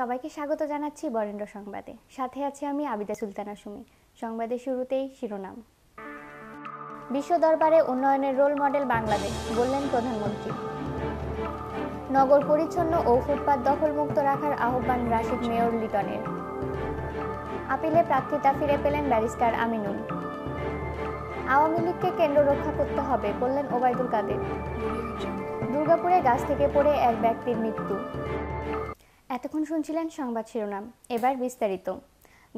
সবাইকে স্বাগত জানাচ্ছি বরেন্দ্র সংবাদে সাথে আছে আমি আবিদা সুলতানা সুমি সংবাদের শুরুতেই শিরোনাম বিশ্ব দরবারে উন্নয়নের রোল মডেল বাংলাদেশ বললেন প্রধানমন্ত্রী নগর পরিচ্ছন্ন ও ফুটপাত দখলমুক্ত রাখার আহ্বান রাশিদ মেয়র লিটনের আপিলে প্রার্থিতা ফিরে পেলেন ব্যারিস্টার আমিনুল আওয়ামী লীগকে কেন্দ্র রক্ষা করতে হবে বললেন ওবায়দুল কাদের দুর্গাপুরে গাছ থেকে পড়ে এক ব্যক্তির মৃত্যু এতক্ষণ শুনছিলেন সংবাদ শিরোনাম এবার বিস্তারিত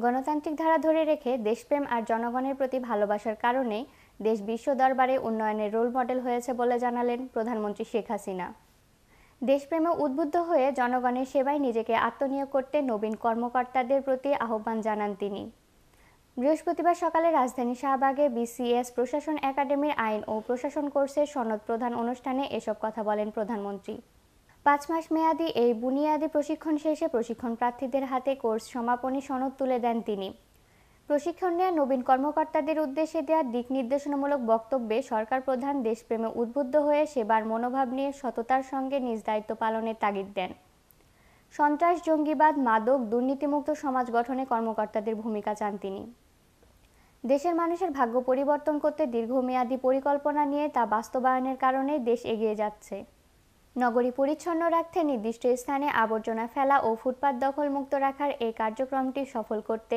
গণতান্ত্রিক ধারা ধরে রেখে দেশপ্রেম আর জনগণের প্রতি ভালোবাসার কারণে দেশ বিশ্ব দরবারে উন্নয়নের রোল মডেল হয়েছে বলে জানালেন প্রধানমন্ত্রী শেখ হাসিনা দেশপ্রেমে উদ্বুদ্ধ হয়ে জনগণের সেবায় নিজেকে আত্মনিয়োগ করতে নবীন কর্মকর্তাদের প্রতি আহ্বান জানান তিনি বৃহস্পতিবার সকালে রাজধানী শাহবাগে বিসিএস প্রশাসন একাডেমির আইন ও প্রশাসন কোর্সের সনদ প্রধান অনুষ্ঠানে এসব কথা বলেন প্রধানমন্ত্রী পাঁচ মাস মেয়াদি এই বুনিয়াদি প্রশিক্ষণ শেষে প্রশিক্ষণ প্রার্থীদের হাতে কোর্স সমাপনী সনদ তুলে দেন তিনি প্রশিক্ষণ নিয়ে নবীন কর্মকর্তাদের উদ্দেশ্যে দেওয়া দিক নির্দেশনামূলক বক্তব্যে সরকার প্রধান দেশপ্রেমে উদ্বুদ্ধ হয়ে সেবার মনোভাব নিয়ে সততার সঙ্গে নিজ দায়িত্ব পালনের তাগিদ দেন সন্ত্রাস জঙ্গিবাদ মাদক দুর্নীতিমুক্ত সমাজ গঠনে কর্মকর্তাদের ভূমিকা চান তিনি দেশের মানুষের ভাগ্য পরিবর্তন করতে দীর্ঘমেয়াদী পরিকল্পনা নিয়ে তা বাস্তবায়নের কারণে দেশ এগিয়ে যাচ্ছে নগরী পরিচ্ছন্ন রাখতে নির্দিষ্ট স্থানে আবর্জনা ফেলা ও ফুটপাত দখলমুক্ত রাখার এই কার্যক্রমটি সফল করতে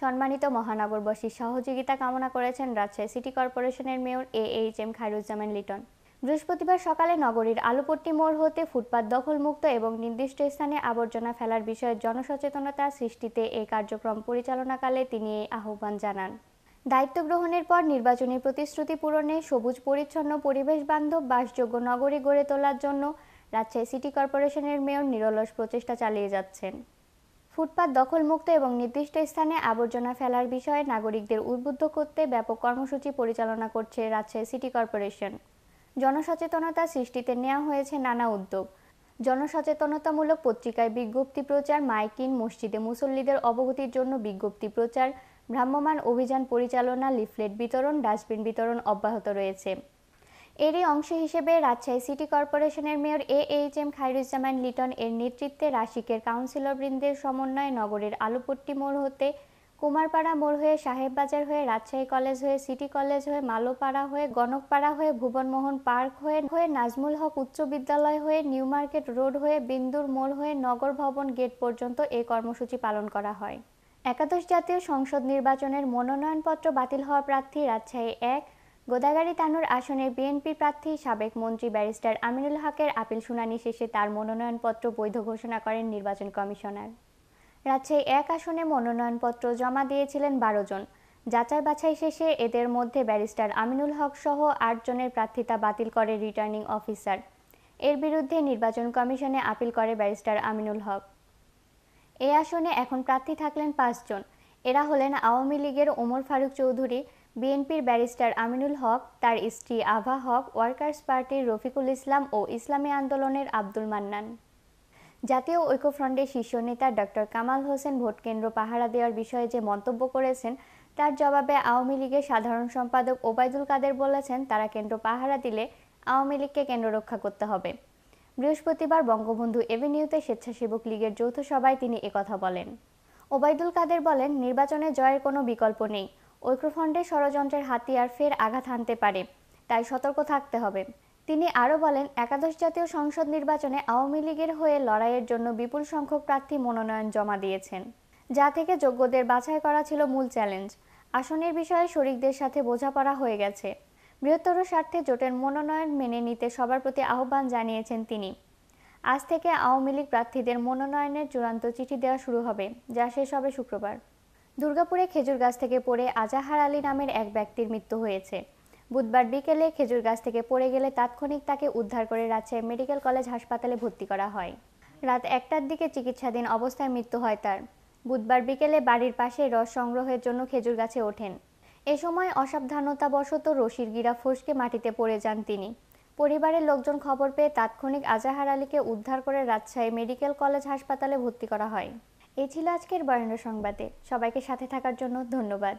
সম্মানিত মহানগরবাসীর সহযোগিতা কামনা করেছেন রাজশাহী সিটি কর্পোরেশনের mayor A H M Khairuzzaman Liton বৃহস্পতিবার সকালে নগরীর আলুপট্টি মোড় হতে ফুটপাত দখলমুক্ত এবং নির্দিষ্ট স্থানে আবর্জনা ফেলার বিষয়ে জনসচেতনতা সৃষ্টিতে এই কার্যক্রম পরিচালনাকালে তিনি এই আহ্বান জানান দায়িত্ব গ্রহণের পর নির্বাচনী প্রতিশ্রুতি পূরণে সবুজ পরিচ্ছন্ন পরিবেশ বান্ধব বাসযোগ্য নগরী গড়ে তোলার জন্য রাজশাহী সিটি কর্পোরেশনের মেয়র নিরলস প্রচেষ্টা চালিয়ে যাচ্ছেন ফুটপাত দখলমুক্ত এবং নির্দিষ্ট স্থানে আবর্জনা ফেলার বিষয়ে নাগরিকদের উদ্বুদ্ধ করতে ব্যাপক কর্মসূচি পরিচালনা করছে রাজশাহী সিটি কর্পোরেশন জনসচেতনতা সৃষ্টিতে নেওয়া হয়েছে নানা উদ্যোগ জনসচেতনতামূলক পত্রিকায় বিজ্ঞপ্তি প্রচার মাইকিন মসজিদে মুসল্লিদের অবগতির জন্য বিজ্ঞপ্তি প্রচার ভ্রাম্যমাণ অভিযান পরিচালনা লিফলেট বিতরণ ডাস্টবিন বিতরণ অব্যাহত রয়েছে এরই অংশ হিসেবে রাজশাহী সিটি কর্পোরেশনের mayor A H M Khairuzzaman Liton এর নেতৃত্বে রাশিকের কাউন্সিলর বৃন্দের সমন্বয়ে নগরের আলুপট্টি মোড় হতে কুমারপাড়া মোড় হয়ে সাহেববাজার হয়ে রাজশাহী কলেজ হয়ে সিটি কলেজ হয়ে মালোপাড়া হয়ে গণকপাড়া হয়ে ভুবনমোহন পার্ক হয়ে হয়ে নাজমুল হক উচ্চ বিদ্যালয় হয়ে নিউ মার্কেট রোড হয়ে বিন্দুর মোড় হয়ে নগর ভবন গেট পর্যন্ত এই কর্মসূচি পালন করা হয় একাদশ জাতীয় সংসদ নির্বাচনের মনোনয়নপত্র বাতিল হওয়া প্রার্থী রাজশাহী এক গোদাগাড়ি তানুর আসনে বিএনপি প্রার্থী সাবেক মন্ত্রী ব্যারিস্টার আমিনুল হকের আপিল শুনানি শেষে তার মনোনয়নপত্র বৈধ ঘোষণা করেন নির্বাচন কমিশনার রাজশাহী এক আসনে মনোনয়নপত্র জমা দিয়েছিলেন বারো জন যাচাই বাছাই শেষে এদের মধ্যে ব্যারিস্টার আমিনুল হক সহ আটজনের প্রার্থিতা বাতিল করে রিটার্নিং অফিসার এর বিরুদ্ধে নির্বাচন কমিশনে আপিল করে ব্যারিস্টার আমিনুল হক এই আসনে এখন প্রার্থী থাকলেন পাঁচজন এরা হলেন আওয়ামী লীগের ওমর ফারুক চৌধুরী বিএনপির ব্যারিস্টার আমিনুল হক তার স্ত্রী আভা হক ওয়ার্কার্স পার্টির রফিকুল ইসলাম ও ইসলামী আন্দোলনের আব্দুল মান্নান জাতীয় ঐক্যফ্রন্টের শীর্ষ নেতা ডক্টর কামাল হোসেন ভোটকেন্দ্র পাহারা দেওয়ার বিষয়ে যে মন্তব্য করেছেন তার জবাবে আওয়ামী লীগের সাধারণ সম্পাদক ওবায়দুল কাদের বলেছেন তারা কেন্দ্র পাহারা দিলে আওয়ামী লীগকে কেন্দ্র রক্ষা করতে হবে বৃহস্পতিবার বঙ্গবন্ধু এভিনিউতে স্বেচ্ছাসেবক লীগের যৌথ সভায় তিনি একথা বলেন ওবায়দুল কাদের বলেন নির্বাচনে জয়ের কোনো বিকল্প নেই ঐক্যফ্রন্টের ষড়যন্ত্রের হাতিয়ার ফের আঘাত হানতে পারে তাই সতর্ক থাকতে হবে তিনি আরও বলেন একাদশ জাতীয় সংসদ নির্বাচনে আওয়ামী লীগের হয়ে লড়াইয়ের জন্য বিপুল সংখ্যক প্রার্থী মনোনয়ন জমা দিয়েছেন যা থেকে যোগ্যদের বাছাই করা ছিল মূল চ্যালেঞ্জ আসনের বিষয়ে শরিকদের সাথে বোঝাপড়া হয়ে গেছে বৃহত্তর স্বার্থে জোটের মনোনয়ন মেনে নিতে সবার প্রতি আহ্বান জানিয়েছেন তিনি আজ থেকে আওয়ামী লীগ প্রার্থীদের মনোনয়নের চূড়ান্ত চিঠি দেওয়া শুরু হবে যা শেষ হবে শুক্রবার দুর্গাপুরে খেজুর গাছ থেকে পড়ে আজাহার আলী নামের এক ব্যক্তির মৃত্যু হয়েছে বুধবার বিকেলে খেজুর গাছ থেকে পড়ে গেলে তাৎক্ষণিক তাকে উদ্ধার করে রাজশাহী মেডিকেল কলেজ হাসপাতালে ভর্তি করা হয় রাত একটার দিকে চিকিৎসাধীন অবস্থায় মৃত্যু হয় তার বুধবার বিকেলে বাড়ির পাশে রস সংগ্রহের জন্য খেজুর গাছে ওঠেন এ সময় অসাবধানতাবশত রশির গিরা ফসকে মাটিতে পড়ে যান তিনি পরিবারের লোকজন খবর পেয়ে তাৎক্ষণিক আজাহার আলীকে উদ্ধার করে রাজশাহী মেডিকেল কলেজ হাসপাতালে ভর্তি করা হয় এই ছিল আজকের বরেন্দ্র সংবাদে সবাইকে সাথে থাকার জন্য ধন্যবাদ